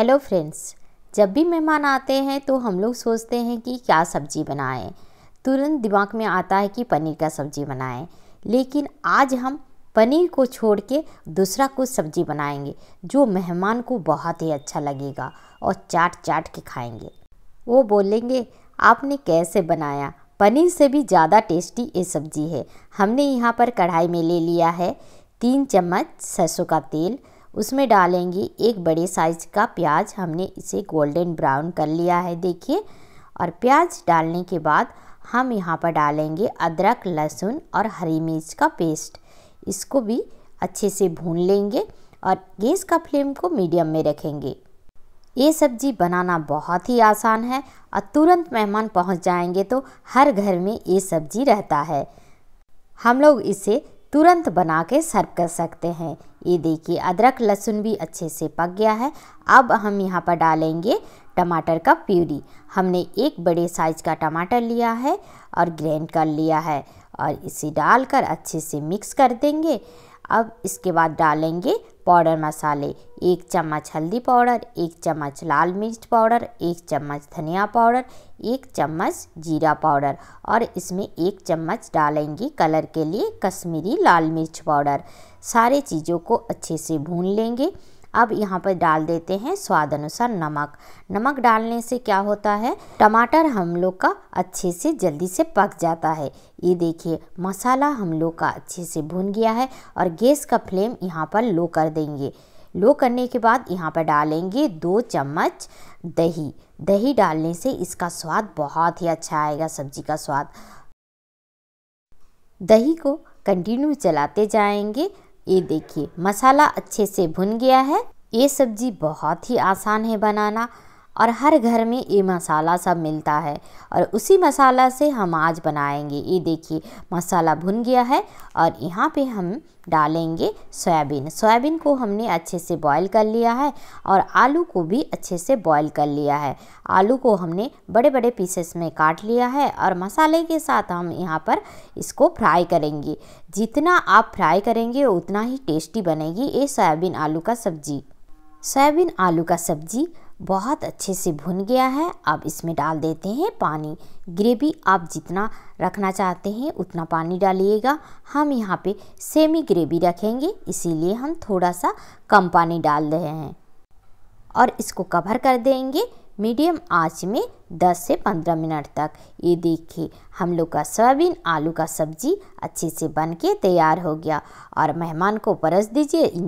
hello friends जब भी मेहमान आते हैं तो हम लोग सोचते हैं कि क्या सब्ज़ी बनाएं तुरंत दिमाग में आता है कि पनीर का सब्ज़ी बनाएं लेकिन आज हम पनीर को छोड़ के दूसरा कुछ सब्ज़ी बनाएंगे जो मेहमान को बहुत ही अच्छा लगेगा और चाट चाट के खाएंगे वो बोलेंगे आपने कैसे बनाया पनीर से भी ज़्यादा टेस्टी ये सब्ज़ी है हमने यहाँ पर कढ़ाई में ले लिया है तीन चम्मच सरसों का तेल उसमें डालेंगे एक बड़े साइज का प्याज हमने इसे गोल्डन ब्राउन कर लिया है देखिए और प्याज डालने के बाद हम यहाँ पर डालेंगे अदरक लहसुन और हरी मिर्च का पेस्ट इसको भी अच्छे से भून लेंगे और गैस का फ्लेम को मीडियम में रखेंगे ये सब्जी बनाना बहुत ही आसान है और तुरंत मेहमान पहुंच जाएंगे तो हर घर में ये सब्जी रहता है हम लोग इसे तुरंत बना के सर्व कर सकते हैं ये देखिए अदरक लहसुन भी अच्छे से पक गया है अब हम यहाँ पर डालेंगे टमाटर का प्यूरी हमने एक बड़े साइज का टमाटर लिया है और ग्रैंड कर लिया है और इसे डालकर अच्छे से मिक्स कर देंगे अब इसके बाद डालेंगे पाउडर मसाले एक चम्मच हल्दी पाउडर एक चम्मच लाल मिर्च पाउडर एक चम्मच धनिया पाउडर एक चम्मच जीरा पाउडर और इसमें एक चम्मच डालेंगे कलर के लिए कश्मीरी लाल मिर्च पाउडर सारे चीज़ों को अच्छे से भून लेंगे अब यहाँ पर डाल देते हैं स्वाद अनुसार नमक नमक डालने से क्या होता है टमाटर हम लोग का अच्छे से जल्दी से पक जाता है ये देखिए मसाला हम लोग का अच्छे से भुन गया है और गैस का फ्लेम यहाँ पर लो कर देंगे लो करने के बाद यहाँ पर डालेंगे दो चम्मच दही दही डालने से इसका स्वाद बहुत ही अच्छा आएगा सब्जी का स्वाद दही को कंटिन्यू चलाते जाएंगे ये देखिए मसाला अच्छे से भुन गया है ये सब्जी बहुत ही आसान है बनाना और हर घर में ये मसाला सब मिलता है और उसी मसाला से हम आज बनाएंगे ये देखिए मसाला भुन गया है और यहाँ पे हम डालेंगे सोयाबीन सोयाबीन को हमने अच्छे से बॉईल कर लिया है और आलू को भी अच्छे से बॉईल कर लिया है आलू को हमने बड़े बड़े पीसेस में काट लिया है और मसाले के साथ हम यहाँ पर इसको फ्राई करेंगे जितना आप फ्राई करेंगे उतना ही टेस्टी बनेगी ये सोयाबीन आलू का सब्जी सोयाबीन आलू का सब्जी बहुत अच्छे से भुन गया है अब इसमें डाल देते हैं पानी ग्रेवी आप जितना रखना चाहते हैं उतना पानी डालिएगा हम यहाँ पे सेमी ग्रेवी रखेंगे इसीलिए हम थोड़ा सा कम पानी डाल रहे हैं और इसको कवर कर देंगे मीडियम आंच में 10 से 15 मिनट तक ये देखिए हम लोग का सोयाबीन आलू का सब्जी अच्छे से बन के तैयार हो गया और मेहमान को परस दीजिए